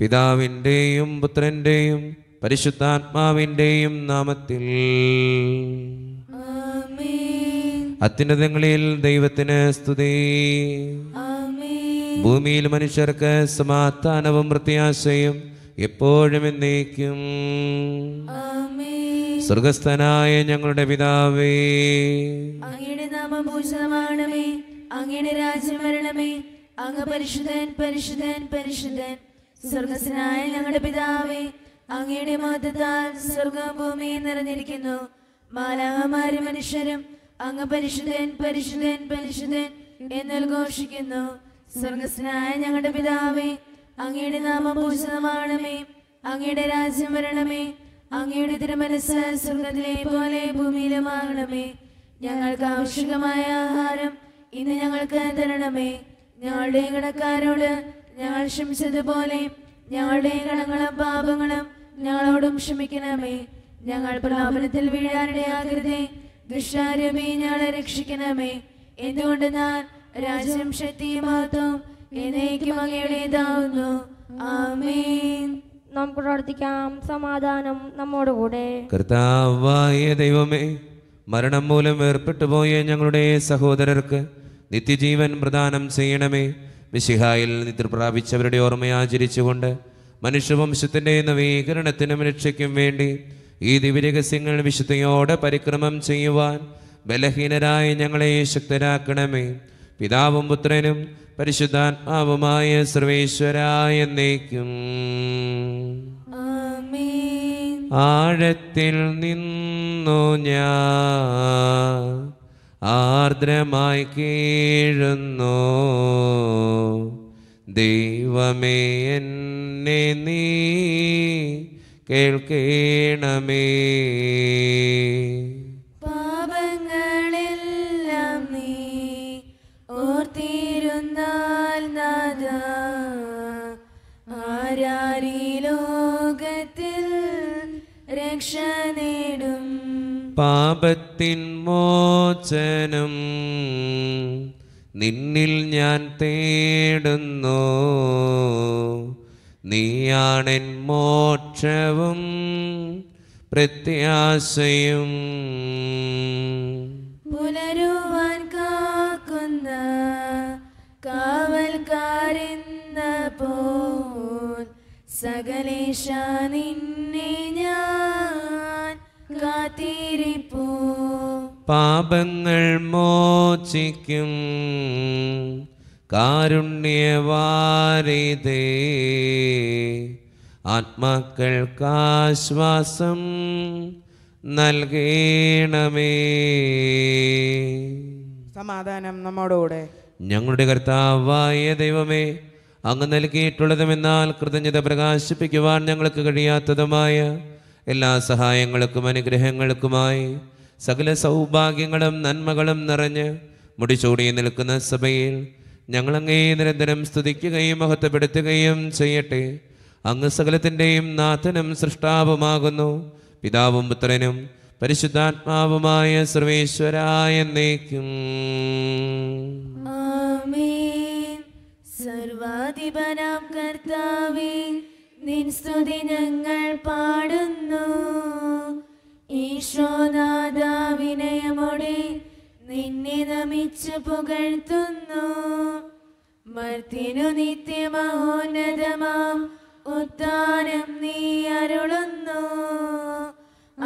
പിതാവിൻ്റെയും പുത്രൻ്റെയും പരിശുദ്ധാത്മാവിൻ്റെയും നാമത്തിൽ അത്യുന്നതങ്ങളിൽ ദൈവത്തിന് സ്തുതി ഭൂമിയിൽ മനുഷ്യർക്ക് സമാധാനവും പ്രത്യാശയും എപ്പോഴും എന്നേക്കും സ്വർഗസ്ഥനായ ഞങ്ങളുടെ പിതാവേ അങ്ങയുടെ നാമം പൂജിതമാണമേ അങ്ങയുടെ രാജ്യം വരണമേ അങ്ങ് പരിശുദ്ധൻ പരിശുദ്ധൻ പരിശുദ്ധൻ സ്വർഗസ്നായ ഞങ്ങളുടെ പിതാവേ അങ്ങയുടെ മഹത്വത്താൽ സ്വർഗഭൂമി നിറഞ്ഞിരിക്കുന്നു മാലാഹമാരും മനുഷ്യരും അങ്ങ് പരിശുദ്ധൻ പരിശുദ്ധൻ പരിശുദ്ധൻ എന്നൽ ഘോഷിക്കുന്നു സ്വർഗസ്നായ ഞങ്ങളുടെ പിതാവേ അങ്ങയുടെ നാമം അങ്ങയുടെ രാജ്യം വരണമേ അങ്ങയുടെ തിരുമനസ് സ്വർഗത്തിലെ പോലെ ഭൂമിയിലുമാകണമേ ഞങ്ങൾക്ക് ആവശ്യമായ ആഹാരം ഇന്ന് ഞങ്ങൾക്ക് തരണമേ ഞങ്ങളുടെ കടക്കാരോട് ഞങ്ങൾ ക്ഷമിച്ചതുപോലെ ഞങ്ങളുടെ കടങ്ങളും പാപങ്ങളും ഞങ്ങളോടും ക്ഷമിക്കണമേ ഞങ്ങൾ പ്രലോഭനത്തിൽ വീഴാനിടയാകരുതേ ദുഷ്ടാരമേ ഞങ്ങളെ രക്ഷിക്കണമേ എന്തുകൊണ്ട് ഞാൻ രാജ്യം ശക്തിയും മഹത്വം എന്നേക്കും അങ്ങയുടേതാവുന്നു ആമേൻ നമുക്ക് പ്രാർത്ഥിക്കാം സമാധാനം കൂടെ കർത്താവായ ദൈവമേ മരണം മൂലം ഏർപ്പെട്ടു പോയ ഞങ്ങളുടെ സഹോദരർക്ക് നിത്യജീവൻ പ്രദാനം ചെയ്യണമേ മിശിഹായിൽ നിദ്രപ്രാപിച്ചവരുടെ ഓർമ്മ ആചരിച്ചുകൊണ്ട് മനുഷ്യവംശത്തിൻ്റെ നവീകരണത്തിനും രക്ഷയ്ക്കും വേണ്ടി ഈ ദിവ്യരഹസ്യങ്ങൾ വിശുദ്ധയോടെ പരിക്രമം ചെയ്യുവാൻ ബലഹീനരായി ഞങ്ങളെ ശക്തരാക്കണമേ പിതാവും പുത്രനും പരിശുദ്ധാത്മാവുമായ സർവേശ്വരായ എന്നേക്കും ആഴത്തിൽ നിന്നു ഞാൻ ആർദ്രമായി കീഴുന്നു ദൈവമേ എന്നെ നീ കേൾക്കേണമേ പാപങ്ങളെല്ലാം നീ ഓർത്തിരുന്നാൽ നാദ ആരാരി ലോകത്തിൽ രക്ഷനേ പാപത്തിൻ മോചനം നിന്നിൽ ഞാൻ തേടുന്നു നീയാണെൻ മോക്ഷവും പ്രത്യാശയും പുനരുവാൻ കാക്കുന്ന കാവൽക്കാരിന്ന പോൽ സകലേശാൻ മോചിക്കും കാരുണ്യവാരിതേ ആത്മാക്കൾക്കാശ്വാസം നൽകേണമേ സമാധാനം നമ്മോടുകൂടെ ഞങ്ങളുടെ കർത്താവായ ദൈവമേ അങ്ങ് നൽകിയിട്ടുള്ളതുമെന്നാൽ കൃതജ്ഞത പ്രകാശിപ്പിക്കുവാൻ ഞങ്ങൾക്ക് കഴിയാത്തതുമായ എല്ലാ സഹായങ്ങൾക്കും അനുഗ്രഹങ്ങൾക്കുമായി സകല സൗഭാഗ്യങ്ങളും നന്മകളും നിറഞ്ഞ് മുടിചൂടി നിൽക്കുന്ന സഭയിൽ ഞങ്ങളങ്ങേ നിരന്തരം സ്തുതിക്കുകയും മഹത്വപ്പെടുത്തുകയും ചെയ്യട്ടെ അങ്ങ് സകലത്തിൻ്റെയും നാഥനും സൃഷ്ടാവുമാകുന്നു പിതാവും പുത്രനും പരിശുദ്ധാത്മാവുമായ സർവേശ്വരായ എന്നേക്കും സർവാധിപനാം കർത്താവേ നിൻ സ്തുതി ഞങ്ങൾ പാടുന്നു ഈശോനാഥ വിനയമോടെ നിന്നെ നമിച്ച് പുകഴ്ത്തുന്നു മർത്തിനു നിത്യമഹോന്നതമാം ഉദ്ധാനം നീ അരുളുന്നു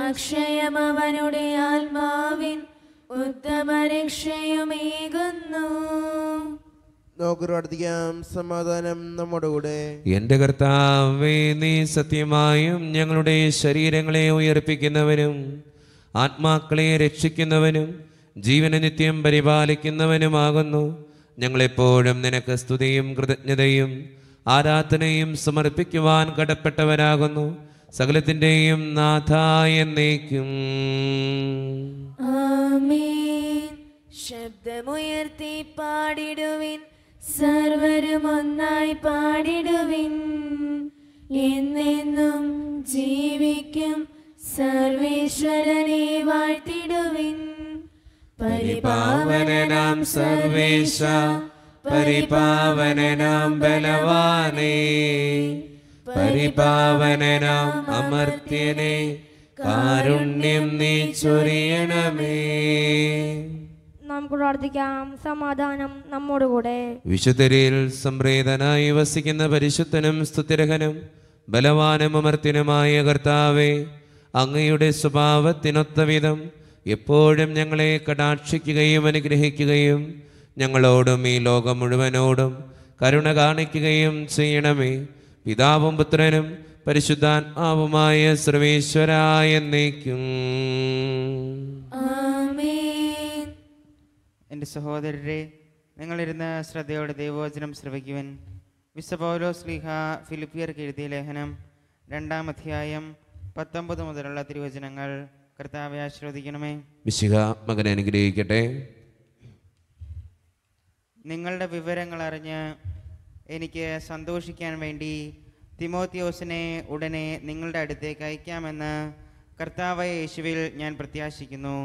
അക്ഷയം അവനുടെ ആത്മാവിൻ ഉത്തമരക്ഷയുമേകുന്നു സമാധാനം എന്റെ കർത്താവേ നീ സത്യമായും ഞങ്ങളുടെ ശരീരങ്ങളെ ഉയർപ്പിക്കുന്നവനും ആത്മാക്കളെ രക്ഷിക്കുന്നവനും ജീവന നിത്യം പരിപാലിക്കുന്നവനുമാകുന്നു ഞങ്ങളെപ്പോഴും നിനക്ക് സ്തുതിയും കൃതജ്ഞതയും ആരാധനയും സമർപ്പിക്കുവാൻ കടപ്പെട്ടവരാകുന്നു സകലത്തിൻ്റെയും നാഥായ നീക്കും ശബ്ദമുയർത്തി പാടിടുവിൻ സർവരും ഒന്നായി പാടിടുവിൻ എന്നെന്നും ജീവിക്കും സർവേശ്വരനെ വാഴ്ത്തിടുവിൻ പരിപാവനനാം സർവേശ പരിപാവനനാം ബലവാനേ പരിപാവനനാം അമർത്യനെ കാരുണ്യം നീ ചൊരിയണമേ നമുക്ക് പ്രാർത്ഥിക്കാം സമാധാനം നമ്മോടുകൂടെ വിശുദ്ധരിൽ സംപ്രേതനായി വസിക്കുന്ന പരിശുദ്ധനും സ്തുതിരഹനും ബലവാനും അമർത്തിനുമായ കർത്താവെ അങ്ങയുടെ സ്വഭാവത്തിനൊത്തവിധം എപ്പോഴും ഞങ്ങളെ കടാക്ഷിക്കുകയും അനുഗ്രഹിക്കുകയും ഞങ്ങളോടും ഈ ലോകം മുഴുവനോടും കരുണ കാണിക്കുകയും ചെയ്യണമേ പിതാവും പുത്രനും പരിശുദ്ധാത്മാവുമായ സർവേശ്വരായ എന്നേക്കും എൻ്റെ സഹോദരരെ നിങ്ങളിരുന്ന് ശ്രദ്ധയോടെ ദൈവവചനം ശ്രവിക്കുവൻ വിശ്വപൗലോ സ്ലിഹ ഫിലിപ്പിയർക്ക് എഴുതിയ ലേഖനം രണ്ടാം അധ്യായം പത്തൊമ്പത് മുതലുള്ള തിരുവചനങ്ങൾ കർത്താവെ ആശ്രവദിക്കണമേ വിശിക മകനെ അനുഗ്രഹിക്കട്ടെ നിങ്ങളുടെ വിവരങ്ങൾ അറിഞ്ഞ് എനിക്ക് സന്തോഷിക്കാൻ വേണ്ടി തിമോത്തിയോസിനെ ഉടനെ നിങ്ങളുടെ അടുത്തേക്ക് അയക്കാമെന്ന് കർത്താവ് യേശുവിൽ ഞാൻ പ്രത്യാശിക്കുന്നു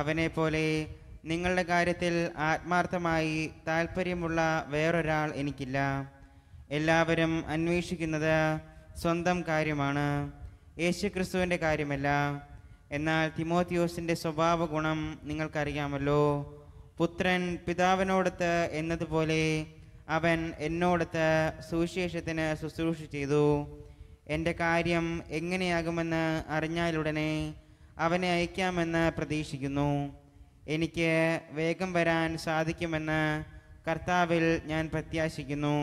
അവനെ പോലെ നിങ്ങളുടെ കാര്യത്തിൽ ആത്മാർത്ഥമായി താല്പര്യമുള്ള വേറൊരാൾ എനിക്കില്ല എല്ലാവരും അന്വേഷിക്കുന്നത് സ്വന്തം കാര്യമാണ് യേശുക്രിസ്തുവിൻ്റെ കാര്യമല്ല എന്നാൽ തിമോത്തിയോസിൻ്റെ സ്വഭാവ ഗുണം നിങ്ങൾക്കറിയാമല്ലോ പുത്രൻ പിതാവിനോടത്ത് എന്നതുപോലെ അവൻ എന്നോടത്ത് സുവിശേഷത്തിന് ശുശ്രൂഷ ചെയ്തു എൻ്റെ കാര്യം എങ്ങനെയാകുമെന്ന് അറിഞ്ഞാലുടനെ അവനെ അയക്കാമെന്ന് പ്രതീക്ഷിക്കുന്നു എനിക്ക് വേഗം വരാൻ സാധിക്കുമെന്ന് കർത്താവിൽ ഞാൻ പ്രത്യാശിക്കുന്നു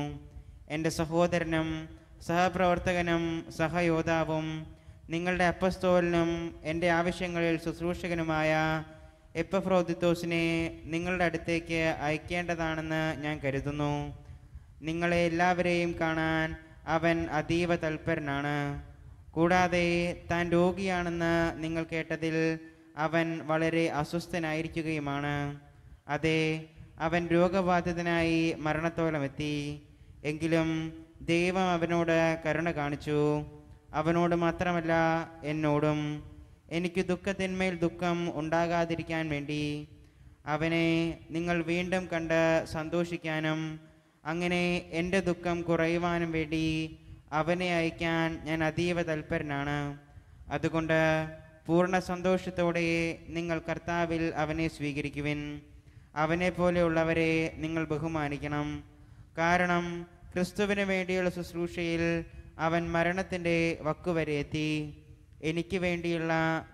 എൻ്റെ സഹോദരനും സഹപ്രവർത്തകനും സഹയോദ്ധാവും നിങ്ങളുടെ അപ്പസ്തോലിനും എൻ്റെ ആവശ്യങ്ങളിൽ ശുശ്രൂഷകനുമായ എപ്പഫ്രോദിത്തോസിനെ നിങ്ങളുടെ അടുത്തേക്ക് അയക്കേണ്ടതാണെന്ന് ഞാൻ കരുതുന്നു നിങ്ങളെ എല്ലാവരെയും കാണാൻ അവൻ അതീവ തൽപരനാണ് കൂടാതെ താൻ രോഗിയാണെന്ന് നിങ്ങൾ കേട്ടതിൽ അവൻ വളരെ അസ്വസ്ഥനായിരിക്കുകയുമാണ് അതെ അവൻ രോഗബാധിതനായി മരണത്തോളമെത്തി എങ്കിലും ദൈവം അവനോട് കരുണ കാണിച്ചു അവനോട് മാത്രമല്ല എന്നോടും എനിക്ക് ദുഃഖത്തിന്മേൽ ദുഃഖം ഉണ്ടാകാതിരിക്കാൻ വേണ്ടി അവനെ നിങ്ങൾ വീണ്ടും കണ്ട് സന്തോഷിക്കാനും അങ്ങനെ എൻ്റെ ദുഃഖം കുറയുവാനും വേണ്ടി അവനെ അയക്കാൻ ഞാൻ അതീവ തൽപരനാണ് അതുകൊണ്ട് പൂർണ്ണ സന്തോഷത്തോടെ നിങ്ങൾ കർത്താവിൽ അവനെ സ്വീകരിക്കുവിൻ അവനെ പോലെയുള്ളവരെ നിങ്ങൾ ബഹുമാനിക്കണം കാരണം ക്രിസ്തുവിന് വേണ്ടിയുള്ള ശുശ്രൂഷയിൽ അവൻ മരണത്തിൻ്റെ വക്കുവരെ എത്തി എനിക്ക് വേണ്ടിയുള്ള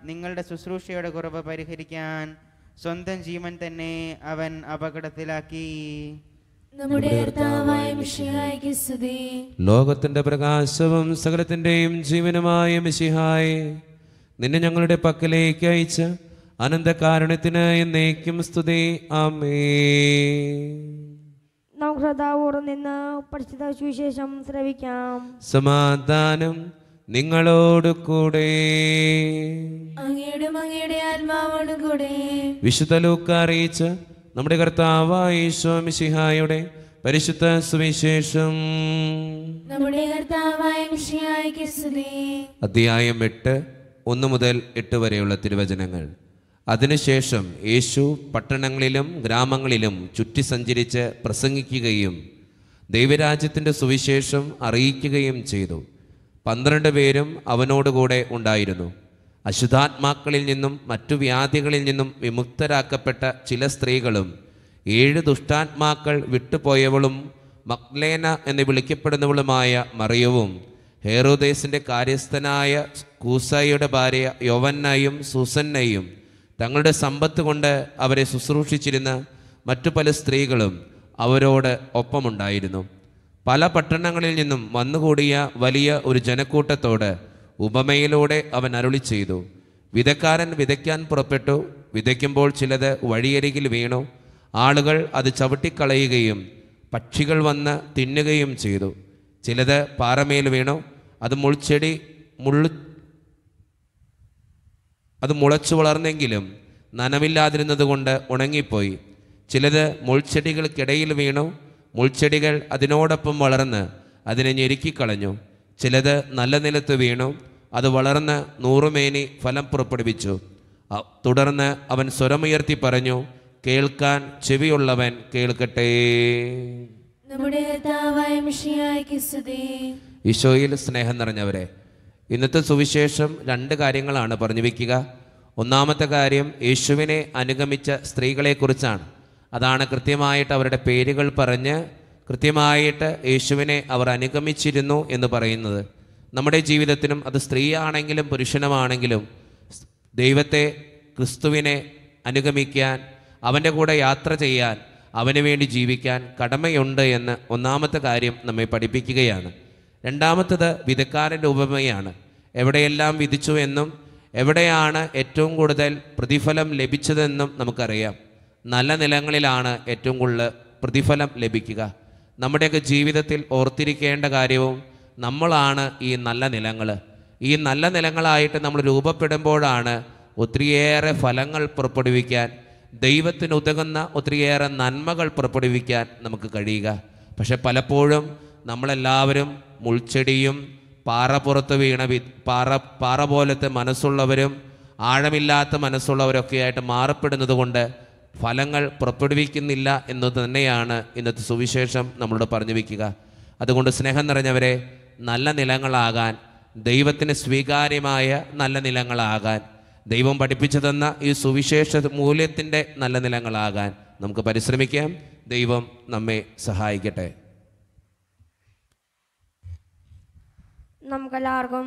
നിങ്ങളുടെ ശുശ്രൂഷയുടെ കുറവ് പരിഹരിക്കാൻ സ്വന്തം ജീവൻ തന്നെ അവൻ അപകടത്തിലാക്കി നമ്മുടെ ലോകത്തിന്റെ പ്രകാശവും സകലത്തിന്റെയും ജീവനുമായ മിശിഹായി നിന്നെ ഞങ്ങളുടെ പക്കലേക്ക് അയച്ച അനന്തകാരുണ്യത്തിന് എന്നേക്കും സ്തുതി ആമേ ഹൃദാവോട് നിന്ന് പരിശുദ്ധ സുവിശേഷം ശ്രവിക്കാം സമാധാനം നിങ്ങളോട് കൂടെ അങ്ങയുടെ അങ്ങയുടെ ആത്മാവോട് കൂടെ വിശുദ്ധ ലൂക്ക അറിയിച്ച നമ്മുടെ കർത്താവായി സ്വാമിസിഹായുടെ പരിശുദ്ധ സുവിശേഷം നമ്മുടെ കർത്താവായ അധ്യായം എട്ട് ഒന്ന് മുതൽ എട്ട് വരെയുള്ള തിരുവചനങ്ങൾ അതിനുശേഷം യേശു പട്ടണങ്ങളിലും ഗ്രാമങ്ങളിലും ചുറ്റി സഞ്ചരിച്ച് പ്രസംഗിക്കുകയും ദൈവരാജ്യത്തിൻ്റെ സുവിശേഷം അറിയിക്കുകയും ചെയ്തു പന്ത്രണ്ട് പേരും അവനോടുകൂടെ ഉണ്ടായിരുന്നു അശുദ്ധാത്മാക്കളിൽ നിന്നും മറ്റു വ്യാധികളിൽ നിന്നും വിമുക്തരാക്കപ്പെട്ട ചില സ്ത്രീകളും ഏഴ് ദുഷ്ടാത്മാക്കൾ വിട്ടുപോയവളും മക്ലേന എന്ന് വിളിക്കപ്പെടുന്നവളുമായ മറിയവും ഹേറോദേസിൻ്റെ കാര്യസ്ഥനായ കൂസായിയുടെ ഭാര്യ യോവന്നയും സൂസന്നയും തങ്ങളുടെ സമ്പത്ത് കൊണ്ട് അവരെ ശുശ്രൂഷിച്ചിരുന്ന മറ്റു പല സ്ത്രീകളും അവരോട് ഒപ്പമുണ്ടായിരുന്നു പല പട്ടണങ്ങളിൽ നിന്നും വന്നുകൂടിയ വലിയ ഒരു ജനക്കൂട്ടത്തോട് ഉപമയിലൂടെ അവൻ അരുളി ചെയ്തു വിതക്കാരൻ വിതയ്ക്കാൻ പുറപ്പെട്ടു വിതയ്ക്കുമ്പോൾ ചിലത് വഴിയരികിൽ വീണു ആളുകൾ അത് ചവിട്ടിക്കളയുകയും പക്ഷികൾ വന്ന് തിന്നുകയും ചെയ്തു ചിലത് പാറമേൽ വീണു അത് മുൾച്ചെടി മുള്ളു അത് മുളച്ചു വളർന്നെങ്കിലും നനവില്ലാതിരുന്നത് കൊണ്ട് ഉണങ്ങിപ്പോയി ചിലത് മുൾച്ചെടികൾക്കിടയിൽ വീണു മുൾച്ചെടികൾ അതിനോടൊപ്പം വളർന്ന് അതിനെ ഞെരുക്കിക്കളഞ്ഞു ചിലത് നല്ല നിലത്ത് വീണു അത് വളർന്ന് നൂറുമേനി ഫലം പുറപ്പെടുവിച്ചു തുടർന്ന് അവൻ സ്വരമുയർത്തി പറഞ്ഞു കേൾക്കാൻ ചെവിയുള്ളവൻ കേൾക്കട്ടെ ഈശോയിൽ സ്നേഹം നിറഞ്ഞവരെ ഇന്നത്തെ സുവിശേഷം രണ്ട് കാര്യങ്ങളാണ് പറഞ്ഞു വയ്ക്കുക ഒന്നാമത്തെ കാര്യം യേശുവിനെ അനുഗമിച്ച സ്ത്രീകളെക്കുറിച്ചാണ് അതാണ് കൃത്യമായിട്ട് അവരുടെ പേരുകൾ പറഞ്ഞ് കൃത്യമായിട്ട് യേശുവിനെ അവർ അനുഗമിച്ചിരുന്നു എന്ന് പറയുന്നത് നമ്മുടെ ജീവിതത്തിനും അത് സ്ത്രീയാണെങ്കിലും പുരുഷനുമാണെങ്കിലും ദൈവത്തെ ക്രിസ്തുവിനെ അനുഗമിക്കാൻ അവൻ്റെ കൂടെ യാത്ര ചെയ്യാൻ അവന് വേണ്ടി ജീവിക്കാൻ കടമയുണ്ട് എന്ന് ഒന്നാമത്തെ കാര്യം നമ്മെ പഠിപ്പിക്കുകയാണ് രണ്ടാമത്തത് വിധക്കാരൻ്റെ ഉപമയാണ് എവിടെയെല്ലാം വിധിച്ചു എന്നും എവിടെയാണ് ഏറ്റവും കൂടുതൽ പ്രതിഫലം ലഭിച്ചതെന്നും നമുക്കറിയാം നല്ല നിലങ്ങളിലാണ് ഏറ്റവും കൂടുതൽ പ്രതിഫലം ലഭിക്കുക നമ്മുടെയൊക്കെ ജീവിതത്തിൽ ഓർത്തിരിക്കേണ്ട കാര്യവും നമ്മളാണ് ഈ നല്ല നിലങ്ങൾ ഈ നല്ല നിലങ്ങളായിട്ട് നമ്മൾ രൂപപ്പെടുമ്പോഴാണ് ഒത്തിരിയേറെ ഫലങ്ങൾ പുറപ്പെടുവിക്കാൻ ദൈവത്തിന് ഉതകുന്ന ഒത്തിരിയേറെ നന്മകൾ പുറപ്പെടുവിക്കാൻ നമുക്ക് കഴിയുക പക്ഷെ പലപ്പോഴും നമ്മളെല്ലാവരും മുൾച്ചെടിയും പാറ പുറത്ത് വീണ വി പാറ പാറ പോലത്തെ മനസ്സുള്ളവരും ആഴമില്ലാത്ത മനസ്സുള്ളവരൊക്കെയായിട്ട് മാറപ്പെടുന്നത് കൊണ്ട് ഫലങ്ങൾ പുറപ്പെടുവിക്കുന്നില്ല എന്ന് തന്നെയാണ് ഇന്നത്തെ സുവിശേഷം നമ്മളോട് പറഞ്ഞു വയ്ക്കുക അതുകൊണ്ട് സ്നേഹം നിറഞ്ഞവരെ നല്ല നിലങ്ങളാകാൻ ദൈവത്തിന് സ്വീകാര്യമായ നല്ല നിലങ്ങളാകാൻ ദൈവം പഠിപ്പിച്ചു തന്ന ഈ സുവിശേഷ മൂല്യത്തിൻ്റെ നല്ല നിലങ്ങളാകാൻ നമുക്ക് പരിശ്രമിക്കാം ദൈവം നമ്മെ സഹായിക്കട്ടെ നമുക്കെല്ലാവർക്കും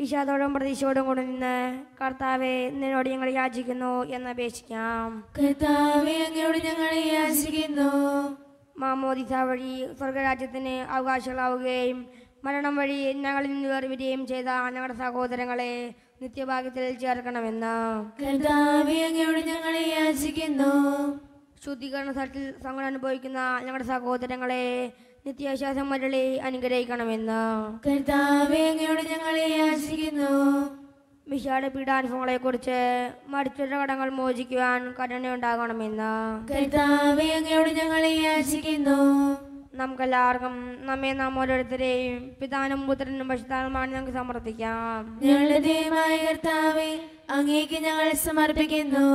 വിഷാദോടും പ്രതീക്ഷയോടും കൂടെ നിന്ന് കർത്താവെ നിന്നോട് ഞങ്ങൾ യാചിക്കുന്നു എന്ന് അപേക്ഷിക്കാം കർത്താവെ ഞങ്ങൾ യാചിക്കുന്നു മാമോദിസ വഴി സ്വർഗരാജ്യത്തിന് അവകാശികളാവുകയും മരണം വഴി ഞങ്ങളിൽ നിന്ന് വേർവിടുകയും ചെയ്ത ഞങ്ങളുടെ സഹോദരങ്ങളെ നിത്യഭാഗ്യത്തിൽ ചേർക്കണമെന്ന് യാചിക്കുന്നു ശുദ്ധീകരണ സ്ഥലത്തിൽ സങ്കടം അനുഭവിക്കുന്ന ഞങ്ങളുടെ സഹോദരങ്ങളെ നിത്യാശ്വാസം മരളെ അനുഗ്രഹിക്കണമെന്ന് കർത്താവെ അങ്ങയോട് ഞങ്ങളെ യാചിക്കുന്നു വിശാല പീഡാനുഭവങ്ങളെ കുറിച്ച് മരിച്ചുള്ള കടങ്ങൾ മോചിക്കുവാൻ കരുണയുണ്ടാകണമെന്ന് കർത്താവെ അങ്ങയോട് ഞങ്ങളെ യാചിക്കുന്നു നമുക്കെല്ലാവർക്കും നമ്മെ നാം ഓരോരുത്തരെയും പിതാനും പുത്രനും പശുതാനുമാണ് ഞങ്ങൾക്ക് സമർപ്പിക്കാം ഞങ്ങളുടെ അങ്ങേക്ക് ഞങ്ങൾ സമർപ്പിക്കുന്നു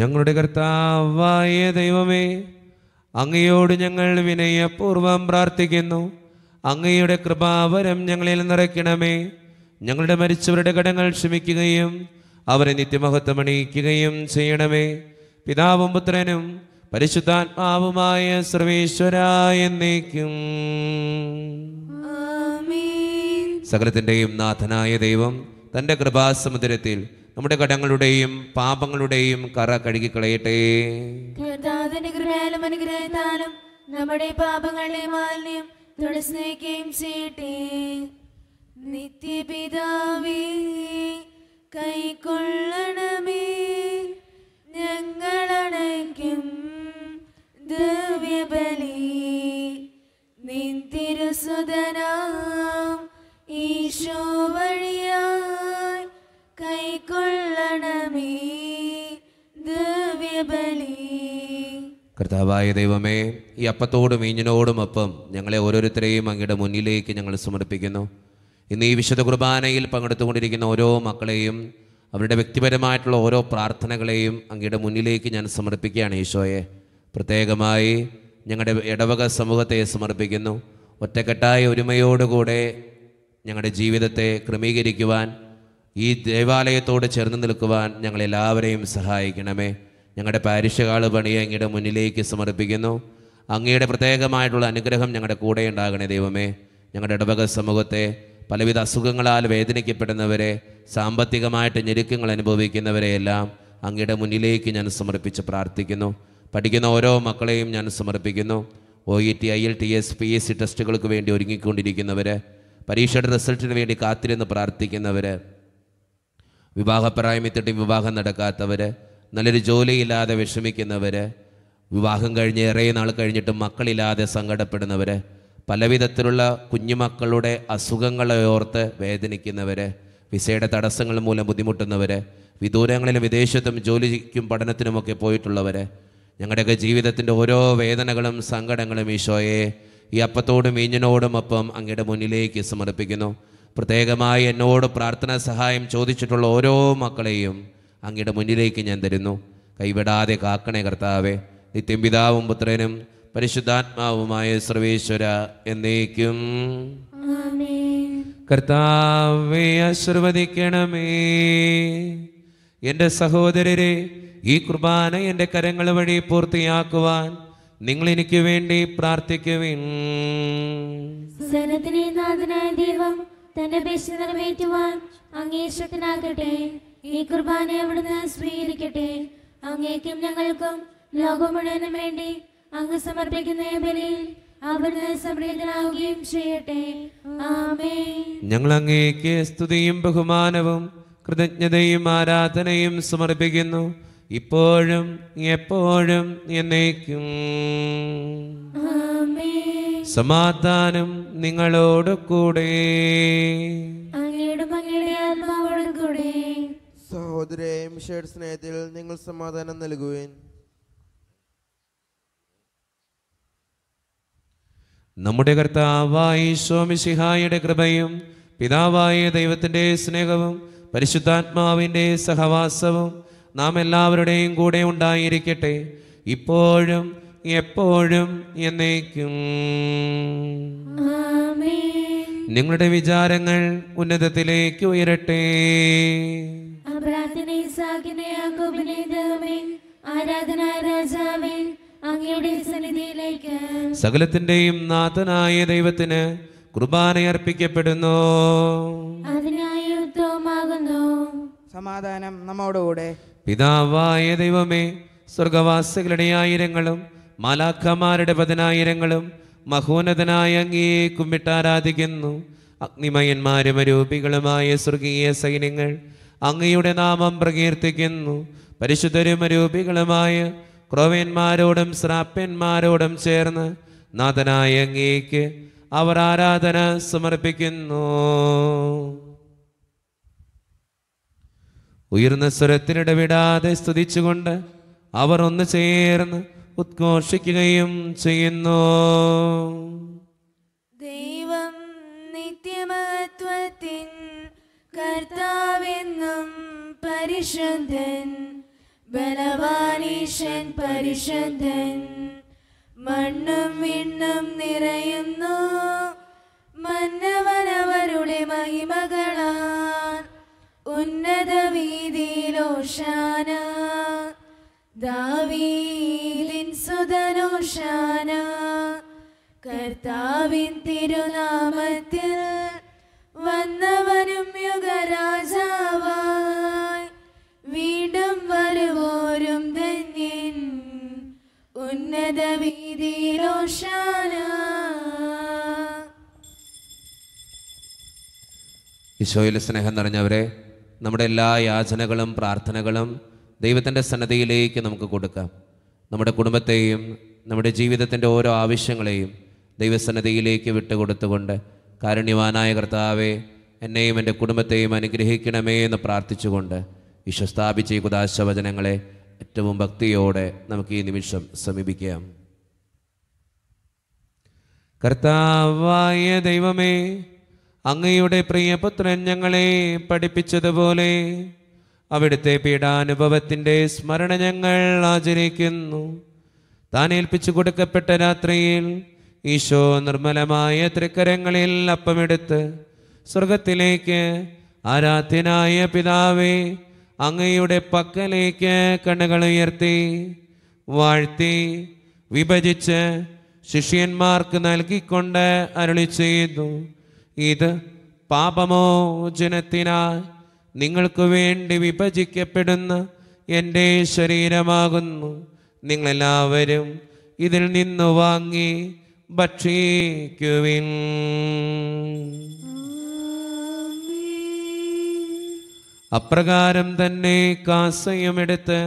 ഞങ്ങളുടെ കർത്താവായ ദൈവമേ അങ്ങയോട് ഞങ്ങൾ വിനയപൂർവം പ്രാർത്ഥിക്കുന്നു അങ്ങയുടെ കൃപാവരം ഞങ്ങളിൽ നിറയ്ക്കണമേ ഞങ്ങളുടെ മരിച്ചവരുടെ കടങ്ങൾ ക്ഷമിക്കുകയും അവരെ നിത്യമഹത്വം അണിയിക്കുകയും ചെയ്യണമേ പിതാവും പുത്രനും പരിശുദ്ധാത്മാവുമായ സർവേശ്വരായ എന്നേക്കും സകലത്തിൻ്റെയും നാഥനായ ദൈവം തൻ്റെ കൃപാസമുദ്രത്തിൽ നമ്മുടെ കടങ്ങളുടെയും പാപങ്ങളുടെയും കറ കഴുകിക്കളയട്ടെ നമ്മുടെ പാപങ്ങളെ മാലിന്യം തുളസ്നേഹിക്കുകയും ചെയ്യട്ടെ നിത്യപിതാവേ കൈക്കൊള്ളണമേ ഞങ്ങളണയ്ക്കും ദ്രവ്യബലി നിന്തിരുസുതനാ കർത്താവായ ദൈവമേ ഈ അപ്പത്തോടും മീഞ്ഞിനോടും ഒപ്പം ഞങ്ങളെ ഓരോരുത്തരെയും അങ്ങയുടെ മുന്നിലേക്ക് ഞങ്ങൾ സമർപ്പിക്കുന്നു ഇന്ന് ഈ വിശുദ്ധ കുർബാനയിൽ പങ്കെടുത്തുകൊണ്ടിരിക്കുന്ന ഓരോ മക്കളെയും അവരുടെ വ്യക്തിപരമായിട്ടുള്ള ഓരോ പ്രാർത്ഥനകളെയും അങ്ങയുടെ മുന്നിലേക്ക് ഞാൻ സമർപ്പിക്കുകയാണ് ഈശോയെ പ്രത്യേകമായി ഞങ്ങളുടെ ഇടവക സമൂഹത്തെ സമർപ്പിക്കുന്നു ഒറ്റക്കെട്ടായ ഒരുമയോടുകൂടെ ഞങ്ങളുടെ ജീവിതത്തെ ക്രമീകരിക്കുവാൻ ഈ ദേവാലയത്തോട് ചേർന്ന് നിൽക്കുവാൻ ഞങ്ങളെല്ലാവരെയും സഹായിക്കണമേ ഞങ്ങളുടെ പാരിഷകാൾ പണിയെ അങ്ങയുടെ മുന്നിലേക്ക് സമർപ്പിക്കുന്നു അങ്ങയുടെ പ്രത്യേകമായിട്ടുള്ള അനുഗ്രഹം ഞങ്ങളുടെ കൂടെ ഉണ്ടാകണേ ദൈവമേ ഞങ്ങളുടെ ഇടവക സമൂഹത്തെ പലവിധ അസുഖങ്ങളാൽ വേദനിക്കപ്പെടുന്നവരെ സാമ്പത്തികമായിട്ട് ഞെരുക്കങ്ങൾ അനുഭവിക്കുന്നവരെയെല്ലാം അങ്ങയുടെ മുന്നിലേക്ക് ഞാൻ സമർപ്പിച്ച് പ്രാർത്ഥിക്കുന്നു പഠിക്കുന്ന ഓരോ മക്കളെയും ഞാൻ സമർപ്പിക്കുന്നു O E T I L T S P S C ടെസ്റ്റുകൾക്ക് വേണ്ടി ഒരുങ്ങിക്കൊണ്ടിരിക്കുന്നവർ പരീക്ഷയുടെ റിസൾട്ടിന് വേണ്ടി കാത്തിരുന്ന് പ്രാർത്ഥിക്കുന്നവർ വിവാഹപ്രായമത്തിട്ടും വിവാഹം നടക്കാത്തവർ നല്ലൊരു ജോലിയില്ലാതെ വിഷമിക്കുന്നവർ വിവാഹം കഴിഞ്ഞ് ഏറെ നാൾ കഴിഞ്ഞിട്ട് മക്കളില്ലാതെ സങ്കടപ്പെടുന്നവർ പലവിധത്തിലുള്ള കുഞ്ഞുമക്കളുടെ അസുഖങ്ങളെ ഓർത്ത് വേദനിക്കുന്നവർ വിസയുടെ തടസ്സങ്ങൾ മൂലം ബുദ്ധിമുട്ടുന്നവർ വിദൂരങ്ങളിലും വിദേശത്തും ജോലിക്കും പഠനത്തിനുമൊക്കെ പോയിട്ടുള്ളവർ ഞങ്ങളുടെയൊക്കെ ജീവിതത്തിൻ്റെ ഓരോ വേദനകളും സങ്കടങ്ങളും ഈശോയെ ഈ അപ്പത്തോടും മീഞ്ഞിനോടും ഒപ്പം അങ്ങയുടെ മുന്നിലേക്ക് സമർപ്പിക്കുന്നു പ്രത്യേകമായി എന്നോട് പ്രാർത്ഥനാ സഹായം ചോദിച്ചിട്ടുള്ള ഓരോ മക്കളെയും അങ്ങയുടെ മുന്നിലേക്ക് ഞാൻ തരുന്നു കൈവിടാതെ കാക്കണേ കർത്താവേ നിത്യം പിതാവും പുത്രനും പരിശുദ്ധാത്മാവുമായ സർവേശ്വര എന്നേക്കും കർത്താവേ ആശീർവദിക്കണമേ എൻ്റെ സഹോദരരെ ഈ കുർബാന എൻ്റെ കരങ്ങൾ വഴി പൂർത്തിയാക്കുവാൻ നിങ്ങൾ എനിക്ക് വേണ്ടി പ്രാർത്ഥിക്കുവിൻ ദൈവം തന്റെ അങ്ങേശത്തിനാകട്ടെ ഈ കുർബാന അവിടുന്ന് സ്വീകരിക്കട്ടെ അങ്ങേക്കും ഞങ്ങൾക്കും ലോകം മുഴുവനും വേണ്ടി അങ്ങ് സമർപ്പിക്കുന്ന ബലിയിൽ സമൃദ്ധനാവുകയും ചെയ്യട്ടെ ഞങ്ങൾ അങ്ങേക്ക് സ്തുതിയും ബഹുമാനവും കൃതജ്ഞതയും ആരാധനയും സമർപ്പിക്കുന്നു ഇപ്പോഴും എപ്പോഴും എന്നേക്കും സമാധാനം നിങ്ങളോട് കൂടെ അങ്ങയുടെ ആത്മാവോട് കൂടെ സഹോദരേയും ഷേഡ് സ്നേഹത്തിൽ നിങ്ങൾ സമാധാനം നൽകുവിൻ നമ്മുടെ കർത്താവായി സ്വാമിസിഹായുടെ കൃപയും പിതാവായ ദൈവത്തിൻ്റെ സ്നേഹവും പരിശുദ്ധാത്മാവിൻ്റെ സഹവാസവും നാം എല്ലാവരുടെയും കൂടെ ഉണ്ടായിരിക്കട്ടെ ഇപ്പോഴും എപ്പോഴും എന്നേക്കും നിങ്ങളുടെ വിചാരങ്ങൾ ഉന്നതത്തിലേക്ക് ഉയരട്ടെ പ്രാർത്ഥന രാജാവേ അങ്ങയുടെ സന്നിധിയിലേക്ക് സകലത്തിന്റെയും നാഥനായ ദൈവത്തിന് കുർബാന അർപ്പിക്കപ്പെടുന്നു സമാധാനം നമ്മോടുകൂടെ പിതാവായ ദൈവമേ സ്വർഗവാസികളുടെ ആയിരങ്ങളും മാലാഖമാരുടെ പതിനായിരങ്ങളും മഹോന്നതനായ അങ്ങേ കുമ്മിട്ടാരാധിക്കുന്നു അഗ്നിമയന്മാരും രൂപികളുമായ സ്വർഗീയ സൈന്യങ്ങൾ അങ്ങയുടെ നാമം പ്രകീർത്തിക്കുന്നു പരിശുദ്ധരും രൂപികളുമായ ക്രോവേന്മാരോടും ശ്രാപ്യന്മാരോടും ചേർന്ന് നാഥനായ അങ്ങേക്ക് അവർ ആരാധന സമർപ്പിക്കുന്നു ഉയർന്ന സ്വരത്തിനിടവിടാതെ സ്തുതിച്ചുകൊണ്ട് അവർ ഒന്ന് ചേർന്ന് ഉദ്ഘോഷിക്കുകയും ചെയ്യുന്നു ദൈവം നിത്യമത്വത്തിൻ്റെ കർത്താവെന്നും പരിശുദ്ധൻ ബലവാനീശൻ പരിശുദ്ധൻ മണ്ണും വിണ്ണും നിറയുന്നു മന്നവനവരുടെ മഹിമകളാ ഉന്നത വീതിയിലോഷാന ദാവീലിൻ സുതനോഷാന കർത്താവിൻ തിരുനാമത്തിൽ ഈശോയിലെ സ്നേഹം നിറഞ്ഞവരെ നമ്മുടെ എല്ലാ യാചനകളും പ്രാർത്ഥനകളും ദൈവത്തിൻ്റെ സന്നദ്ധയിലേക്ക് നമുക്ക് കൊടുക്കാം നമ്മുടെ കുടുംബത്തെയും നമ്മുടെ ജീവിതത്തിൻ്റെ ഓരോ ആവശ്യങ്ങളെയും ദൈവസന്നദ്ധയിലേക്ക് വിട്ടുകൊടുത്തുകൊണ്ട് കാരുണ്യവാനായ കർത്താവെ എന്നെയും എൻ്റെ കുടുംബത്തെയും അനുഗ്രഹിക്കണമേ എന്ന് പ്രാർത്ഥിച്ചുകൊണ്ട് വിശ്വസ്ഥാപിച്ച ഈ കുദാശവചനങ്ങളെ ഏറ്റവും ഭക്തിയോടെ നമുക്ക് ഈ നിമിഷം സമീപിക്കാം കർത്താവായ ദൈവമേ അങ്ങയുടെ പ്രിയപുത്രൻ ഞങ്ങളെ പഠിപ്പിച്ചതുപോലെ അവിടുത്തെ പീഡാനുഭവത്തിൻ്റെ സ്മരണ ഞങ്ങൾ ആചരിക്കുന്നു താൻ ഏൽപ്പിച്ചു കൊടുക്കപ്പെട്ട രാത്രിയിൽ ഈശോ നിർമ്മലമായ തൃക്കരങ്ങളിൽ അപ്പമെടുത്ത് സ്വർഗത്തിലേക്ക് ആരാധ്യനായ പിതാവേ അങ്ങയുടെ പക്കലേക്ക് കണ്ണുകൾ ഉയർത്തി വാഴ്ത്തി വിഭജിച്ച് ശിഷ്യന്മാർക്ക് നൽകിക്കൊണ്ട് അരുളി ചെയ്തു ഇത് പാപമോചനത്തിനാൽ നിങ്ങൾക്കു വേണ്ടി വിഭജിക്കപ്പെടുന്ന എൻ്റെ ശരീരമാകുന്നു നിങ്ങളെല്ലാവരും ഇതിൽ നിന്ന് വാങ്ങി ഭക്ഷിക്കുവിൻ അപ്രകാരം തന്നെ കാസയുമെടുത്ത്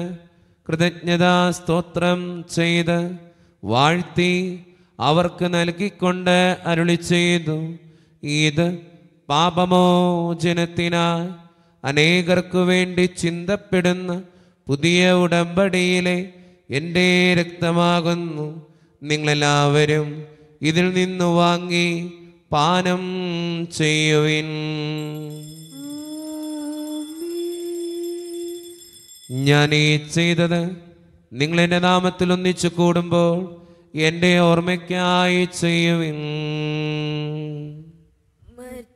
കൃതജ്ഞതാ സ്തോത്രം ചെയ്ത് വാഴ്ത്തി അവർക്ക് നൽകിക്കൊണ്ട് അരുളി ചെയ്തു ഇത് പാപമോചനത്തിനായി അനേകർക്കു വേണ്ടി ചിന്തപ്പെടുന്ന പുതിയ ഉടമ്പടിയിലെ എൻ്റെ രക്തമാകുന്നു നിങ്ങളെല്ലാവരും ഇതിൽ നിന്ന് വാങ്ങി പാനം ചെയ്യുവിൻ ഞാൻ ഈ ചെയ്തത് നിങ്ങളെൻ്റെ നാമത്തിൽ ഒന്നിച്ചു കൂടുമ്പോൾ എൻ്റെ ഓർമ്മയ്ക്കായി ചെയ്യുവിൻ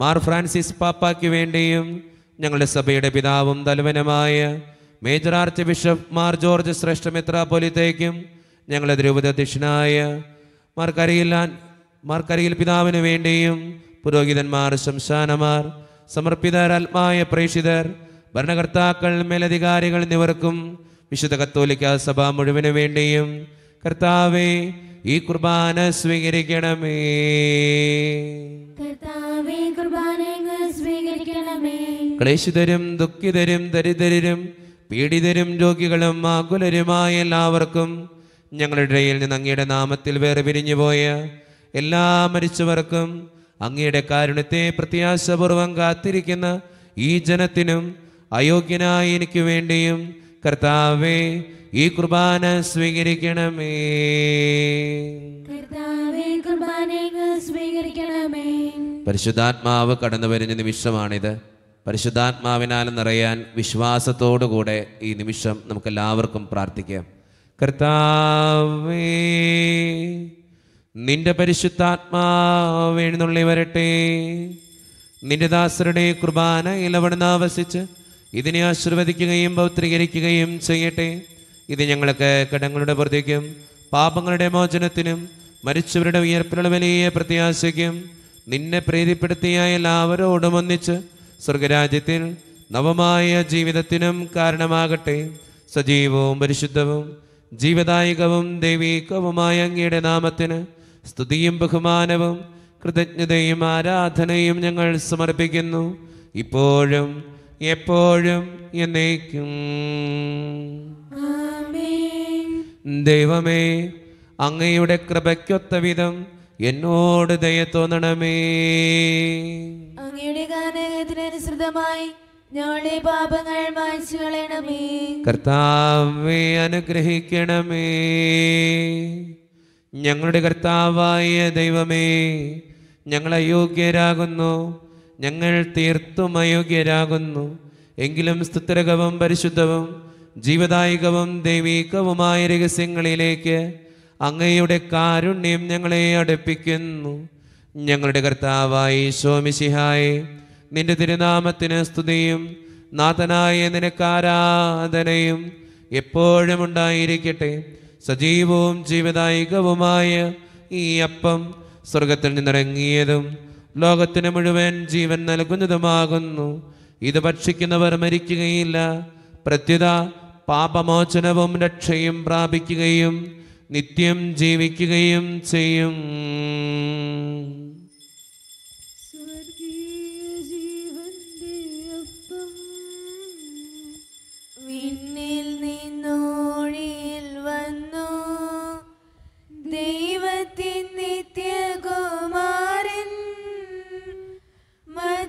മാർ ഫ്രാൻസിസ് പാപ്പയ്ക്ക് വേണ്ടിയും ഞങ്ങളുടെ സഭയുടെ പിതാവും തലവനുമായ major archbishop Mar George ശ്രേഷ്ഠ മിത്രാപൊലിത്തേക്കും ഞങ്ങളുടെ ദ്രൗപദധ്യക്ഷനായ മാർ മാർക്കരിയിൽ മാർ കരിയിൽ വേണ്ടിയും പുരോഹിതന്മാർ ശംശാനമാർ സമർപ്പിതർ ആത്മായ പ്രേക്ഷിതർ ഭരണകർത്താക്കൾ മേലധികാരികൾ എന്നിവർക്കും വിശുദ്ധ കത്തോലിക്ക സഭ മുഴുവനു വേണ്ടിയും കർത്താവേ ഈ കുർബാന സ്വീകരിക്കണമേ ക്ലേശിതരും ദുഃഖിതരും ദരിദ്രരും പീഡിതരും രോഗികളും ആകുലരുമായ എല്ലാവർക്കും ഞങ്ങളുടെ ഇടയിൽ നിന്ന് അങ്ങയുടെ നാമത്തിൽ വേറെ പിരിഞ്ഞുപോയ എല്ലാ മരിച്ചവർക്കും അങ്ങയുടെ കാരുണ്യത്തെ പ്രത്യാശപൂർവം കാത്തിരിക്കുന്ന ഈ ജനത്തിനും അയോഗ്യനായ എനിക്ക് വേണ്ടിയും കർത്താവേ ഈ കുർബാന സ്വീകരിക്കണമേ പരിശുദ്ധാത്മാവ് കടന്നു വരുന്ന നിമിഷമാണിത് പരിശുദ്ധാത്മാവിനാൽ നിറയാൻ കൂടെ ഈ നിമിഷം നമുക്കെല്ലാവർക്കും പ്രാർത്ഥിക്കാം കർത്താവേ നിന്റെ പരിശുദ്ധാത്മാവ് വരട്ടെ നിന്റെ ദാസരുടെ കുർബാന ഇലവിടുന്ന് ആവശിച്ച് ഇതിനെ ആശീർവദിക്കുകയും പൗത്രീകരിക്കുകയും ചെയ്യട്ടെ ഇത് ഞങ്ങൾക്ക് കടങ്ങളുടെ പുറത്തേക്കും പാപങ്ങളുടെ മോചനത്തിനും മരിച്ചവരുടെ ഉയർപ്പിലുള്ള വലിയ പ്രത്യാശയ്ക്കും നിന്നെ പ്രീതിപ്പെടുത്തിയ എല്ലാവരോടും ഒന്നിച്ച് സ്വർഗരാജ്യത്തിൽ നവമായ ജീവിതത്തിനും കാരണമാകട്ടെ സജീവവും പരിശുദ്ധവും ജീവദായകവും ദൈവീകവുമായ അങ്ങയുടെ നാമത്തിന് സ്തുതിയും ബഹുമാനവും കൃതജ്ഞതയും ആരാധനയും ഞങ്ങൾ സമർപ്പിക്കുന്നു ഇപ്പോഴും എപ്പോഴും എന്നേക്കും ദൈവമേ അങ്ങയുടെ കൃപയ്ക്കൊത്ത വിധം എന്നോട് ദയ തോന്നണമേ അങ്ങയുടെ ഗാനഗത്തിനനുസൃതമായി ഞങ്ങളുടെ പാപങ്ങൾ മായ്ച്ചു കളയണമേ കർത്താവെ അനുഗ്രഹിക്കണമേ ഞങ്ങളുടെ കർത്താവായ ദൈവമേ ഞങ്ങൾ അയോഗ്യരാകുന്നു ഞങ്ങൾ തീർത്തും അയോഗ്യരാകുന്നു എങ്കിലും സ്തുത്രകവും പരിശുദ്ധവും ജീവദായികവും ദൈവീകവുമായ രഹസ്യങ്ങളിലേക്ക് അങ്ങയുടെ കാരുണ്യം ഞങ്ങളെ അടുപ്പിക്കുന്നു ഞങ്ങളുടെ കർത്താവായി സോമിശിഹായി നിന്റെ തിരുനാമത്തിന് സ്തുതിയും നാഥനായ നിനക്കാരാധനയും എപ്പോഴും ഉണ്ടായിരിക്കട്ടെ സജീവവും ജീവദായികവുമായ ഈ അപ്പം സ്വർഗത്തിൽ നിന്നിറങ്ങിയതും ലോകത്തിന് മുഴുവൻ ജീവൻ നൽകുന്നതുമാകുന്നു ഇത് ഭക്ഷിക്കുന്നവർ മരിക്കുകയില്ല പ്രത്യുത പാപമോചനവും രക്ഷയും പ്രാപിക്കുകയും നിത്യം ജീവിക്കുകയും ചെയ്യും നിന്നോഴിയിൽ വന്നു ദൈവത്തിൻ നിത്യം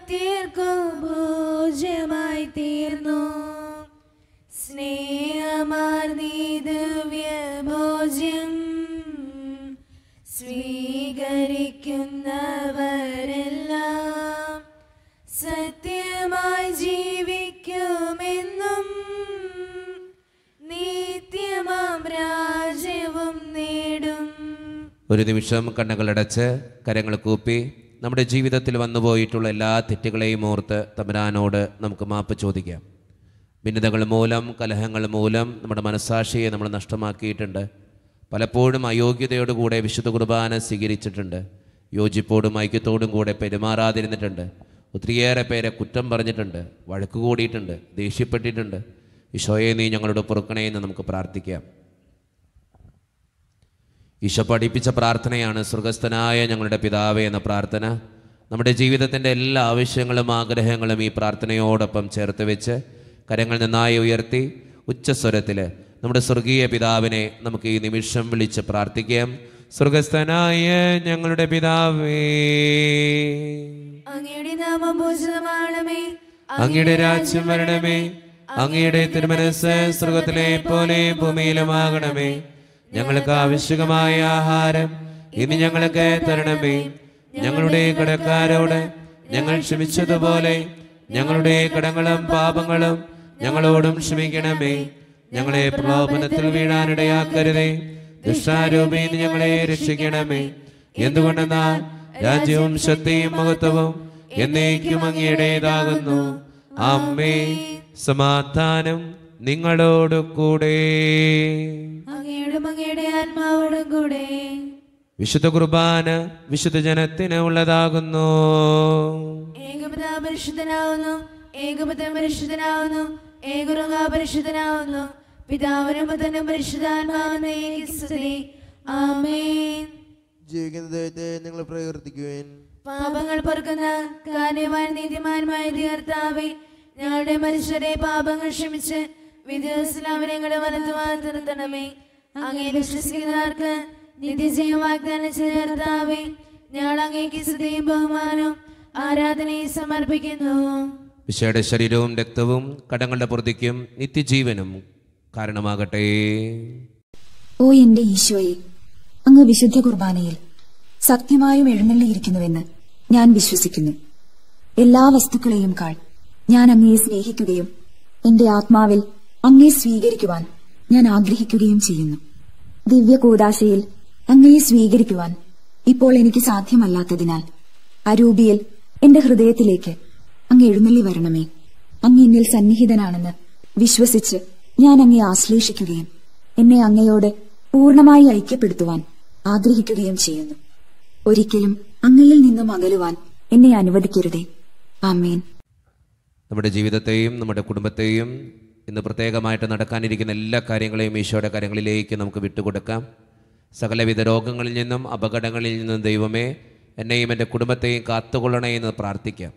തീർക്കും ഭോജ്യമായി തീർന്നു സ്നേഹമാർന്നീ ദിവ്യ ഭോജ്യം സ്വീകരിക്കുന്നവരെല്ലാം സത്യമായി ജീവിക്കുമെന്നും നിത്യമം രാജ്യവും നേടും ഒരു നിമിഷം കണ്ണുകളടച്ച് കരങ്ങൾ കൂപ്പി നമ്മുടെ ജീവിതത്തിൽ വന്നുപോയിട്ടുള്ള എല്ലാ തെറ്റുകളെയും ഓർത്ത് തമരാനോട് നമുക്ക് മാപ്പ് ചോദിക്കാം ഭിന്നതകൾ മൂലം കലഹങ്ങൾ മൂലം നമ്മുടെ മനസ്സാക്ഷിയെ നമ്മൾ നഷ്ടമാക്കിയിട്ടുണ്ട് പലപ്പോഴും അയോഗ്യതയോടുകൂടെ വിശുദ്ധ കുർബാന സ്വീകരിച്ചിട്ടുണ്ട് യോജിപ്പോടും ഐക്യത്തോടും കൂടെ പെരുമാറാതിരുന്നിട്ടുണ്ട് ഒത്തിരിയേറെ പേരെ കുറ്റം പറഞ്ഞിട്ടുണ്ട് വഴക്ക് കൂടിയിട്ടുണ്ട് ദേഷ്യപ്പെട്ടിട്ടുണ്ട് ഈശോയെ നീ ഞങ്ങളുടെ പൊറുക്കണേ എന്ന് നമുക്ക് പ്രാർത്ഥിക്കാം ഈശോ പഠിപ്പിച്ച പ്രാർത്ഥനയാണ് സുഖസ്ഥനായ ഞങ്ങളുടെ പിതാവേ എന്ന പ്രാർത്ഥന നമ്മുടെ ജീവിതത്തിൻ്റെ എല്ലാ ആവശ്യങ്ങളും ആഗ്രഹങ്ങളും ഈ പ്രാർത്ഥനയോടൊപ്പം ചേർത്ത് വെച്ച് കരങ്ങൾ നന്നായി ഉയർത്തി ഉച്ചസ്വരത്തിൽ നമ്മുടെ സ്വർഗീയ പിതാവിനെ നമുക്ക് ഈ നിമിഷം വിളിച്ച് പ്രാർത്ഥിക്കാം സ്വർഗസ്ഥനായ ഞങ്ങളുടെ പിതാവേ അങ്ങയുടെ നാമം അങ്ങയുടെ രാജ്യം വരണമേ അങ്ങയുടെ തിരുമനസ് സ്വർഗത്തിലെ പോലെ ഭൂമിയിലുമാകണമേ ഞങ്ങൾക്ക് ആവശ്യകമായ ആഹാരം ഇനി ഞങ്ങൾക്ക് തരണമേ ഞങ്ങളുടെ കടക്കാരോട് ഞങ്ങൾ ക്ഷമിച്ചതുപോലെ ഞങ്ങളുടെ കടങ്ങളും പാപങ്ങളും ഞങ്ങളോടും ക്ഷമിക്കണമേ ഞങ്ങളെ പ്രലോഭനത്തിൽ വീഴാനിടയാക്കരുതേ ദുഷ്ടാരൂപയിൽ ഞങ്ങളെ രക്ഷിക്കണമേ എന്തുകൊണ്ടെന്നാൽ രാജ്യവും ശക്തിയും മഹത്വവും എന്നേക്കും അങ്ങയുടേതാകുന്നു അമ്മേ സമാധാനം നിങ്ങളോട് കൂടെ ആത്മാവോടും കൂടെ വിശുദ്ധ കുർബാന വിശുദ്ധ ജനത്തിന് ഉള്ളതാകുന്നു ഏകപിതാപരിശുദ്ധനാവുന്നു ഏകപുതപരിശുദ്ധനാവുന്നു ഏകരുഹാപരിശുദ്ധനാവുന്നു പിതാവിനും പുതനും പരിശുദ്ധാത്മാവിനെ ആമേൻ ജീവിക്കുന്ന ദൈവത്തെ നിങ്ങൾ പ്രകീർത്തിക്കുവേൻ പാപങ്ങൾ പൊറുക്കുന്ന കാര്യവാൻ നീതിമാനുമായ കർത്താവെ ഞങ്ങളുടെ മനുഷ്യരെ പാപങ്ങൾ ക്ഷമിച്ച് വിശ്വസിക്കുന്നവർക്ക് വാഗ്ദാനം സമർപ്പിക്കുന്നു വിശയുടെ ശരീരവും രക്തവും കടങ്ങളുടെ പ്രതിക്കും നിത്യജീവനും കാരണമാകട്ടെ ഓ എന്റെ ഈശോയെ അങ്ങ് വിശുദ്ധ കുർബാനയിൽ സത്യമായും എഴുന്നള്ളിയിരിക്കുന്നുവെന്ന് ഞാൻ വിശ്വസിക്കുന്നു എല്ലാ വസ്തുക്കളെയും കാൾ ഞാൻ അങ്ങയെ സ്നേഹിക്കുകയും എന്റെ ആത്മാവിൽ അങ്ങയെ സ്വീകരിക്കുവാൻ ഞാൻ ആഗ്രഹിക്കുകയും ചെയ്യുന്നു ദിവ്യ കൂടാശയിൽ അങ്ങയെ സ്വീകരിക്കുവാൻ ഇപ്പോൾ എനിക്ക് സാധ്യമല്ലാത്തതിനാൽ അരൂപിയിൽ എന്റെ ഹൃദയത്തിലേക്ക് അങ്ങ് എഴുന്നള്ളി വരണമേ അങ്ങ് എന്നിൽ സന്നിഹിതനാണെന്ന് വിശ്വസിച്ച് ഞാൻ അങ്ങയെ ആശ്ലേഷിക്കുകയും എന്നെ അങ്ങയോട് പൂർണമായി ഐക്യപ്പെടുത്തുവാൻ ആഗ്രഹിക്കുകയും ചെയ്യുന്നു ഒരിക്കലും അങ്ങയിൽ നിന്നും അകലുവാൻ എന്നെ അനുവദിക്കരുതേ ആമേൻ നമ്മുടെ ജീവിതത്തെയും നമ്മുടെ കുടുംബത്തെയും ഇന്ന് പ്രത്യേകമായിട്ട് നടക്കാനിരിക്കുന്ന എല്ലാ കാര്യങ്ങളെയും ഈശോയുടെ കാര്യങ്ങളിലേക്ക് നമുക്ക് വിട്ടുകൊടുക്കാം സകലവിധ രോഗങ്ങളിൽ നിന്നും അപകടങ്ങളിൽ നിന്നും ദൈവമേ എന്നെയും എൻ്റെ കുടുംബത്തെയും കാത്തുകൊള്ളണേ എന്ന് പ്രാർത്ഥിക്കാം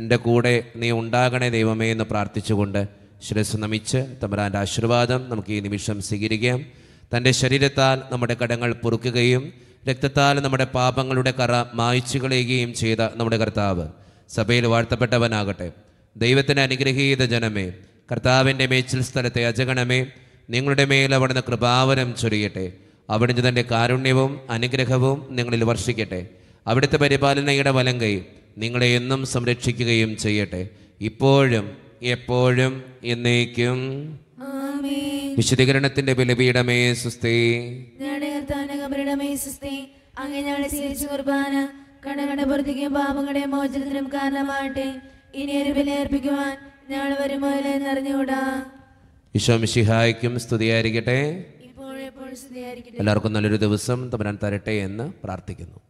എൻ്റെ കൂടെ നീ ഉണ്ടാകണേ ദൈവമേ എന്ന് പ്രാർത്ഥിച്ചുകൊണ്ട് ശിരസ് നമിച്ച് തമ്പരാൻ്റെ ആശീർവാദം നമുക്ക് ഈ നിമിഷം സ്വീകരിക്കാം തൻ്റെ ശരീരത്താൽ നമ്മുടെ കടങ്ങൾ പൊറുക്കുകയും രക്തത്താൽ നമ്മുടെ പാപങ്ങളുടെ കറ മായ്ച്ചു കളയുകയും ചെയ്ത നമ്മുടെ കർത്താവ് സഭയിൽ വാഴ്ത്തപ്പെട്ടവനാകട്ടെ ദൈവത്തിന് അനുഗ്രഹീത ജനമേ കർത്താവിൻ്റെ മേച്ചിൽ സ്ഥലത്തെ അജഗണമേ നിങ്ങളുടെ മേൽ അവിടുന്ന് കൃപാവനം ചൊരിയട്ടെ അവിടുന്ന് തൻ്റെ കാരുണ്യവും അനുഗ്രഹവും നിങ്ങളിൽ വർഷിക്കട്ടെ അവിടുത്തെ പരിപാലനയുടെ വലം കൈ നിങ്ങളെ എന്നും സംരക്ഷിക്കുകയും ചെയ്യട്ടെ ഇപ്പോഴും എപ്പോഴും എന്നേക്കും വിശദീകരണത്തിന്റെ ബലപീഠമേ സുസ്ഥി കടകട പുറത്തേക്ക് മോചനത്തിനും കാരണമാകട്ടെ ഇനി ഒരു വിലയർപ്പിക്കുവാൻ ഈശോമിഷിഹായ്ക്കും സ്തുതിയായിരിക്കട്ടെ എല്ലാവർക്കും നല്ലൊരു ദിവസം തമരാൻ തരട്ടെ എന്ന് പ്രാർത്ഥിക്കുന്നു